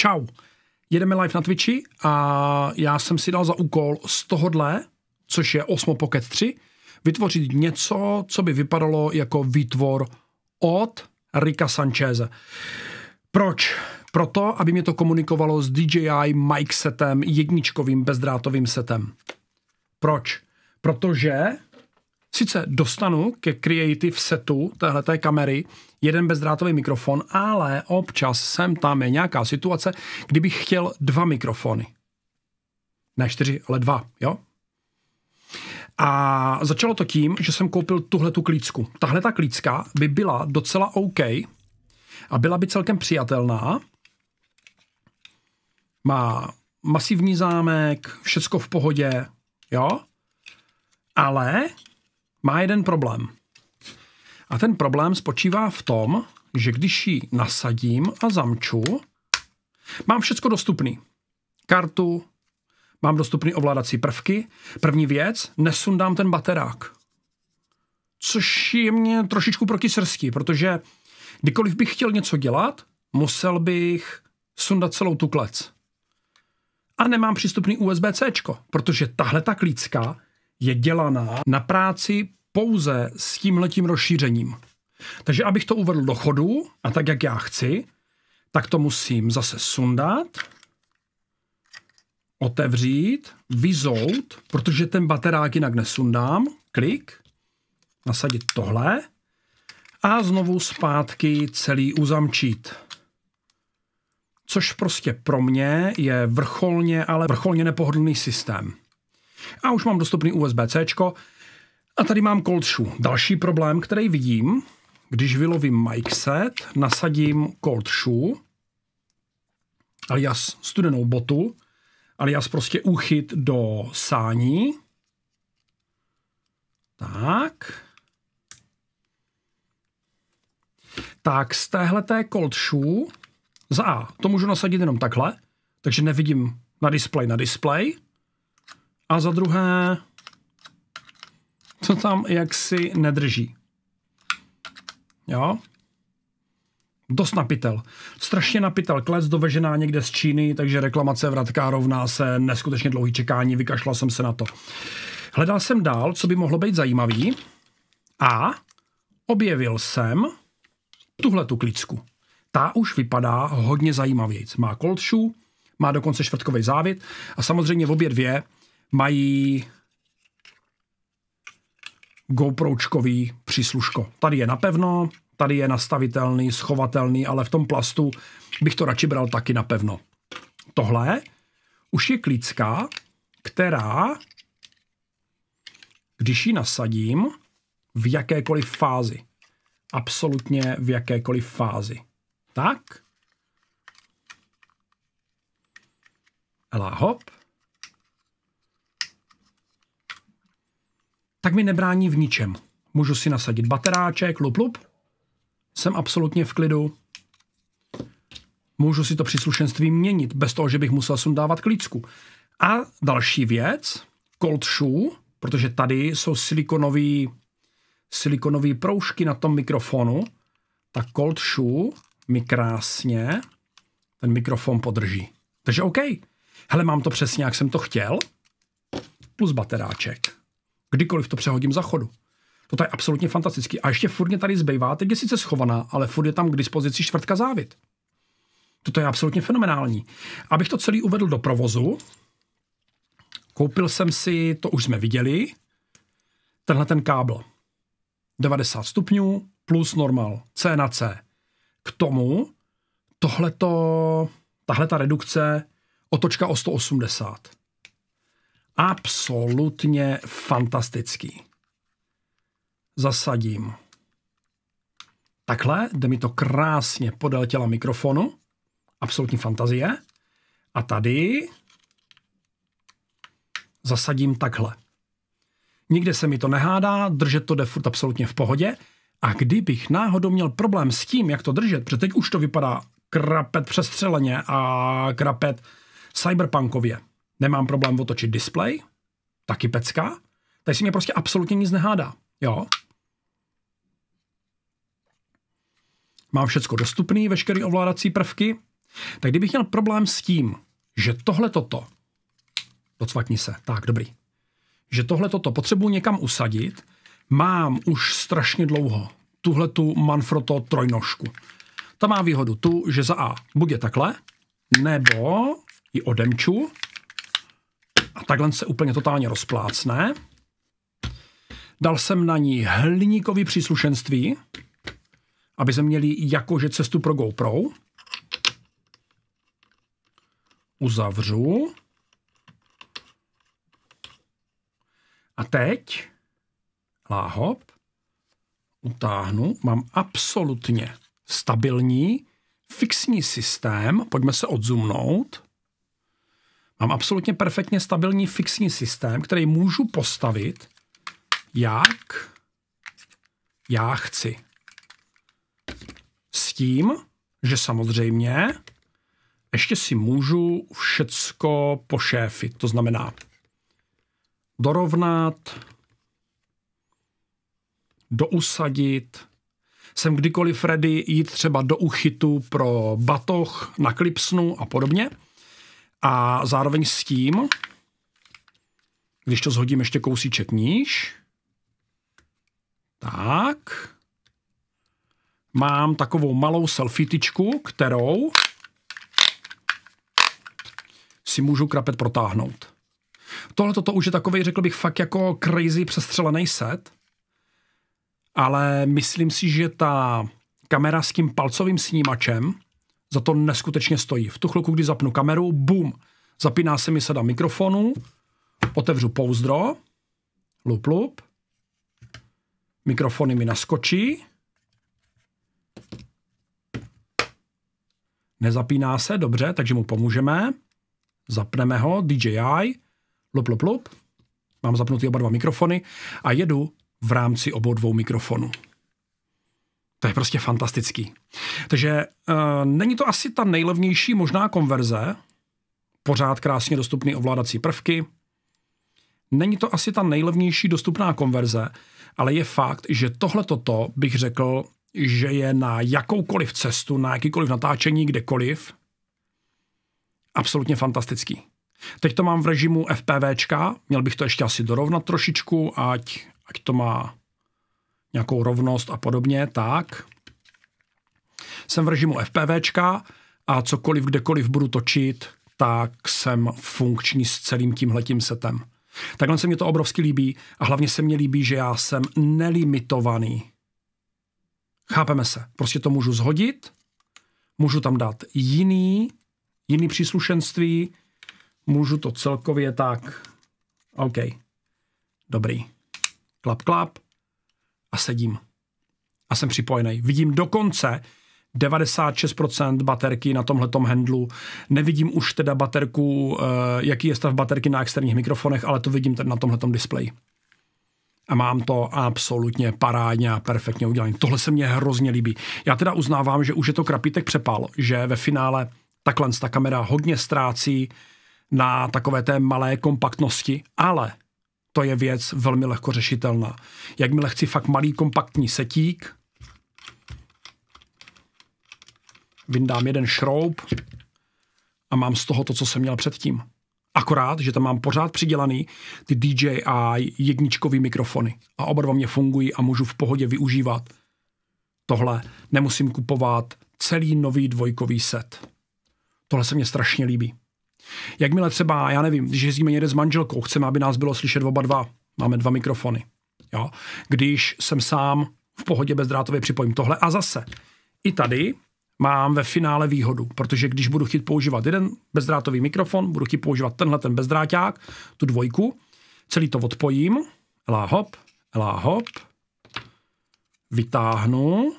Čau. Jedeme live na Twitchi a já jsem si dal za úkol z tohohle, což je Osmo Pocket 3, vytvořit něco, co by vypadalo jako výtvor od Rika Sancheze. Proč? Proto, aby mě to komunikovalo s DJI mic setem, jedničkovým bezdrátovým setem. Proč? Protože sice dostanu ke creative setu téhleté kamery jeden bezdrátový mikrofon, ale občas sem tam je nějaká situace, kdybych chtěl dva mikrofony. Ne čtyři, ale dva, jo? A začalo to tím, že jsem koupil tuhle tu klícku. Tahle ta klícka by byla docela OK a byla by celkem přijatelná. Má masivní zámek, všecko v pohodě, jo? Ale má jeden problém. A ten problém spočívá v tom, že když ji nasadím a zamču, mám všecko dostupný. Kartu, mám dostupný ovládací prvky. První věc, nesundám ten baterák. Což je mě trošičku proti srsti, protože kdykoliv bych chtěl něco dělat, musel bych sundat celou tu klec. A nemám přístupný USB-C, protože tahle ta klícka je dělaná na práci pouze s tím letím rozšířením. Takže abych to uvedl do chodu a tak, jak já chci, tak to musím zase sundat, otevřít, vyzout, protože ten baterák jinak nesundám, klik, nasadit tohle a znovu zpátky celý uzamčít. Což prostě pro mě je vrcholně, ale vrcholně nepohodlný systém. A už mám dostupný USB-C, a tady mám cold shoe. Další problém, který vidím, když vylovím mic set, nasadím cold shoe, alias studenou botu, alias prostě uchyt do sání. Tak. Tak z téhleté cold shoe za A to můžu nasadit jenom takhle, takže nevidím na display na display. A za druhé to tam jaksi nedrží. Jo? Dost napitel. Strašně napitel. Klec dovežená někde z Číny, takže reklamace vratká rovná se neskutečně dlouhý čekání. Vykašlal jsem se na to. Hledal jsem dál, co by mohlo být zajímavý a objevil jsem tuhle tu klíčku. Ta už vypadá hodně zajímavějíc. Má cold shoe, má dokonce čtvrtkový závit a samozřejmě obě dvě mají GoPročkový přísluško. Tady je napevno, tady je nastavitelný, schovatelný, ale v tom plastu bych to radši bral taky napevno. Tohle už je klícka, která, když ji nasadím, v jakékoliv fázi. Absolutně v jakékoliv fázi. Tak. Elá hop. tak mi nebrání v ničem. Můžu si nasadit bateráček, lup, lup. Jsem absolutně v klidu. Můžu si to příslušenství měnit, bez toho, že bych musel sundávat klíčku. A další věc, cold shoe, protože tady jsou silikonový, silikonový proužky na tom mikrofonu, tak cold shoe mi krásně ten mikrofon podrží. Takže OK. Hele, mám to přesně, jak jsem to chtěl, plus bateráček. Kdykoliv to přehodím za chodu. To je absolutně fantastický. A ještě furt mě tady zbývá, teď je sice schovaná, ale furt je tam k dispozici čtvrtka závit. To je absolutně fenomenální. Abych to celý uvedl do provozu, koupil jsem si, to už jsme viděli, tenhle ten kábel. 90 stupňů plus normal, C na C. K tomu tohleto, tahle ta redukce otočka o 180 absolutně fantastický. Zasadím. Takhle, jde mi to krásně podél těla mikrofonu. Absolutní fantazie. A tady zasadím takhle. Nikde se mi to nehádá, držet to jde furt absolutně v pohodě. A kdybych náhodou měl problém s tím, jak to držet, protože teď už to vypadá krapet přestřeleně a krapet cyberpunkově, nemám problém otočit display, taky pecka, tady si mě prostě absolutně nic nehádá. Jo? Mám všecko dostupné, veškeré ovládací prvky. Tak kdybych měl problém s tím, že tohle toto, docvakni se, tak dobrý, že tohle toto potřebuji někam usadit, mám už strašně dlouho tuhle tu Manfrotto trojnožku. Ta má výhodu tu, že za A buď je takhle, nebo ji odemču a takhle se úplně totálně rozplácne. Dal jsem na ní hliníkový příslušenství, aby jsme měli jakože cestu pro GoPro. Uzavřu. A teď láhop utáhnu. Mám absolutně stabilní fixní systém. Pojďme se odzumnout. Mám absolutně perfektně stabilní fixní systém, který můžu postavit, jak já chci. S tím, že samozřejmě ještě si můžu všecko pošéfit. To znamená dorovnat, dousadit, jsem kdykoliv ready jít třeba do uchytu pro batoh na klipsnu a podobně – a zároveň s tím, když to zhodím ještě kousíček níž, tak mám takovou malou selfitičku, kterou si můžu krapet protáhnout. Tohle toto už je takový, řekl bych, fakt jako crazy přestřelený set, ale myslím si, že ta kamera s tím palcovým snímačem za to neskutečně stojí. V tu chvilku, kdy zapnu kameru, bum, zapíná se mi sada mikrofonu, otevřu pouzdro, lup, lup, mikrofony mi naskočí, nezapíná se, dobře, takže mu pomůžeme, zapneme ho, DJI, lup, lup, lup, mám zapnutý oba dva mikrofony a jedu v rámci obou dvou mikrofonů. To je prostě fantastický. Takže uh, není to asi ta nejlevnější možná konverze, pořád krásně dostupný ovládací prvky, není to asi ta nejlevnější dostupná konverze, ale je fakt, že tohle toto bych řekl, že je na jakoukoliv cestu, na jakýkoliv natáčení, kdekoliv, absolutně fantastický. Teď to mám v režimu FPVčka, měl bych to ještě asi dorovnat trošičku, ať, ať to má nějakou rovnost a podobně, tak jsem v režimu FPVčka a cokoliv, kdekoliv budu točit, tak jsem funkční s celým tímhletím setem. Takhle se mě to obrovsky líbí a hlavně se mě líbí, že já jsem nelimitovaný. Chápeme se. Prostě to můžu zhodit, můžu tam dát jiný, jiný příslušenství, můžu to celkově tak. OK. Dobrý. Klap, klap a sedím. A jsem připojený. Vidím dokonce 96% baterky na tomhletom handlu. Nevidím už teda baterku, eh, jaký je stav baterky na externích mikrofonech, ale to vidím tady na tomhletom displeji. A mám to absolutně parádně a perfektně udělané. Tohle se mně hrozně líbí. Já teda uznávám, že už je to krapítek přepál, že ve finále takhle ta kamera hodně ztrácí na takové té malé kompaktnosti, ale to je věc velmi lehko řešitelná. Jakmile chci fakt malý kompaktní setík, vyndám jeden šroub a mám z toho to, co jsem měl předtím. Akorát, že tam mám pořád přidělaný ty DJI jedničkový mikrofony a oba dva mě fungují a můžu v pohodě využívat tohle. Nemusím kupovat celý nový dvojkový set. Tohle se mě strašně líbí. Jakmile třeba, já nevím, když jezdíme někde s manželkou, chceme, aby nás bylo slyšet oba dva, máme dva mikrofony. Jo? Když jsem sám v pohodě bezdrátově připojím tohle a zase. I tady mám ve finále výhodu, protože když budu chtít používat jeden bezdrátový mikrofon, budu chtít používat tenhle ten bezdráťák, tu dvojku, celý to odpojím, láhop, hop, hop, vytáhnu,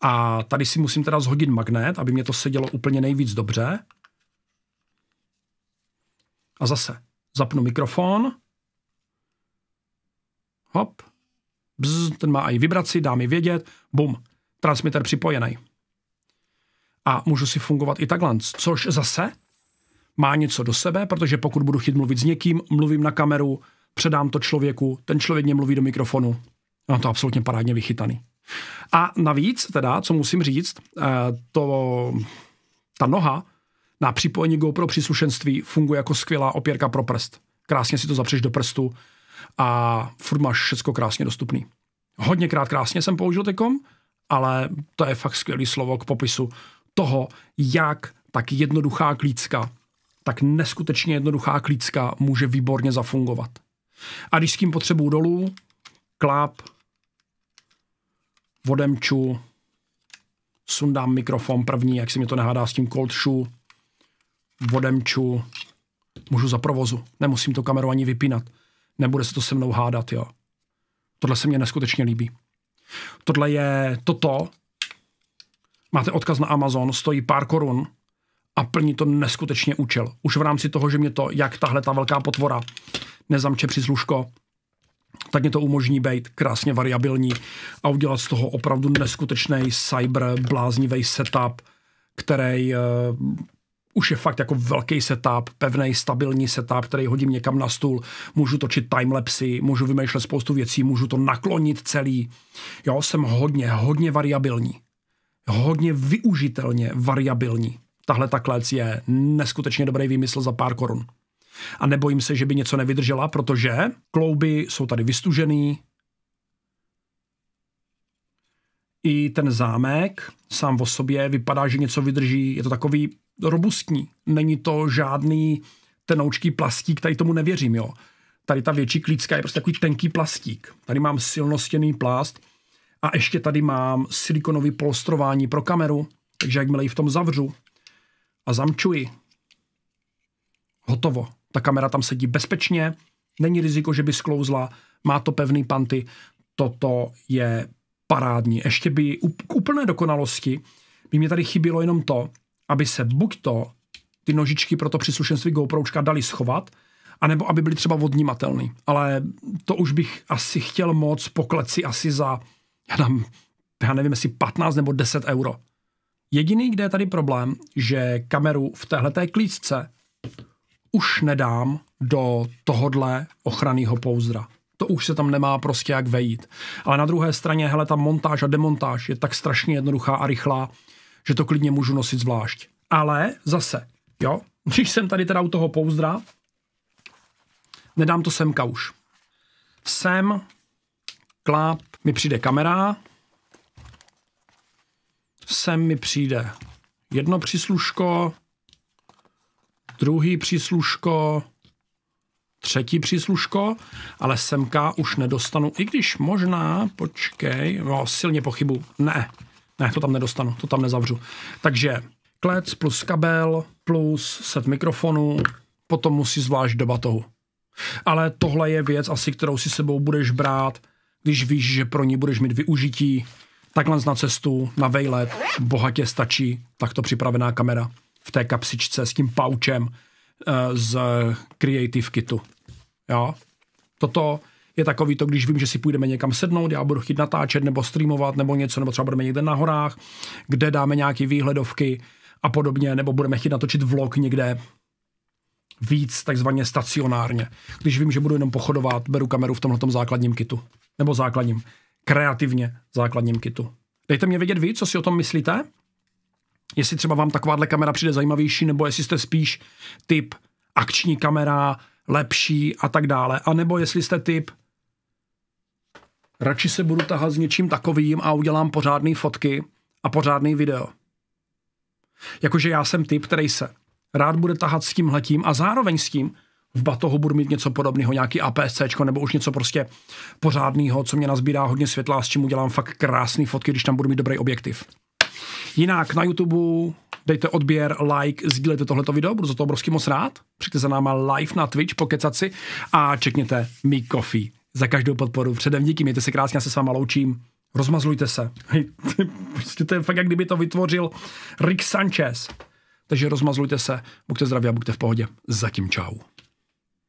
a tady si musím teda zhodit magnet, aby mě to sedělo úplně nejvíc dobře. A zase zapnu mikrofon. Hop. Bzz, ten má i vibraci, dá mi vědět. Bum. Transmitter připojený. A můžu si fungovat i takhle, což zase má něco do sebe, protože pokud budu chtít mluvit s někým, mluvím na kameru, předám to člověku, ten člověk mě mluví do mikrofonu. Mám to absolutně parádně vychytaný. A navíc, teda, co musím říct, eh, to, ta noha na připojení GoPro příslušenství funguje jako skvělá opěrka pro prst. Krásně si to zapřeš do prstu a furt máš všechno krásně dostupný. Hodněkrát krásně jsem použil tekom, ale to je fakt skvělý slovo k popisu toho, jak tak jednoduchá klícka, tak neskutečně jednoduchá klícka může výborně zafungovat. A když s tím potřebuju dolů, kláp, odemču, sundám mikrofon první, jak si mi to nehádá s tím cold shoe, odemču, můžu za provozu, nemusím to kameru ani vypínat, nebude se to se mnou hádat, jo. Tohle se mně neskutečně líbí. Tohle je toto, máte odkaz na Amazon, stojí pár korun a plní to neskutečně účel. Už v rámci toho, že mě to, jak tahle ta velká potvora, nezamče při sluško, tak mě to umožní být krásně variabilní a udělat z toho opravdu neskutečný cyber bláznivý setup, který uh, už je fakt jako velký setup, pevný, stabilní setup, který hodím někam na stůl, můžu točit timelapsy, můžu vymýšlet spoustu věcí, můžu to naklonit celý. Já jsem hodně, hodně variabilní. Hodně využitelně variabilní. Tahle ta je neskutečně dobrý výmysl za pár korun. A nebojím se, že by něco nevydržela, protože klouby jsou tady vystužený. I ten zámek sám o sobě vypadá, že něco vydrží. Je to takový robustní. Není to žádný tenoučký plastík, tady tomu nevěřím, jo. Tady ta větší klícka je prostě takový tenký plastík. Tady mám silnostěný plast a ještě tady mám silikonový polstrování pro kameru, takže jakmile ji v tom zavřu a zamčuji, hotovo ta kamera tam sedí bezpečně, není riziko, že by sklouzla, má to pevný panty, toto je parádní. Ještě by k úplné dokonalosti by mě tady chybělo jenom to, aby se buď to ty nožičky pro to příslušenství GoPročka dali schovat, anebo aby byly třeba odnímatelný. Ale to už bych asi chtěl moc pokleci asi za, já dám, já nevím, jestli 15 nebo 10 euro. Jediný, kde je tady problém, že kameru v téhleté klíčce už nedám do tohodle ochranného pouzdra. To už se tam nemá prostě jak vejít. Ale na druhé straně, hele, ta montáž a demontáž je tak strašně jednoduchá a rychlá, že to klidně můžu nosit zvlášť. Ale zase, jo, když jsem tady teda u toho pouzdra, nedám to semka už. Sem, kláp, mi přijde kamera, sem mi přijde jedno přísluško, druhý přísluško, třetí přísluško, ale semka už nedostanu, i když možná, počkej, no, silně pochybu, ne, ne, to tam nedostanu, to tam nezavřu. Takže klec plus kabel plus set mikrofonu, potom musí zvlášť do batohu. Ale tohle je věc asi, kterou si sebou budeš brát, když víš, že pro ní budeš mít využití, takhle na cestu, na vejlet, bohatě stačí takto připravená kamera v té kapsičce s tím paučem eh, z Creative Kitu. Jo? Toto je takový to, když vím, že si půjdeme někam sednout, já budu chtít natáčet nebo streamovat nebo něco, nebo třeba budeme někde na horách, kde dáme nějaké výhledovky a podobně, nebo budeme chtít natočit vlog někde víc takzvaně stacionárně. Když vím, že budu jenom pochodovat, beru kameru v tomhle základním kitu. Nebo základním, kreativně základním kitu. Dejte mě vědět vy, co si o tom myslíte jestli třeba vám takováhle kamera přijde zajímavější, nebo jestli jste spíš typ akční kamera, lepší a tak dále. A nebo jestli jste typ radši se budu tahat s něčím takovým a udělám pořádný fotky a pořádný video. Jakože já jsem typ, který se rád bude tahat s tímhletím a zároveň s tím v batohu budu mít něco podobného, nějaký APS-C nebo už něco prostě pořádného, co mě nazbírá hodně světla a s čím udělám fakt krásné fotky, když tam budu mít dobrý objektiv. Jinak na YouTube dejte odběr, like, sdílejte tohleto video, budu za to obrovský moc rád. Přijďte za náma live na Twitch, pokecat si a čekněte mi coffee za každou podporu. Předem díky, mějte se krásně, já se s váma loučím. Rozmazlujte se. prostě to je fakt, jak kdyby to vytvořil Rick Sanchez. Takže rozmazlujte se, buďte zdraví a buďte v pohodě. Zatím čau.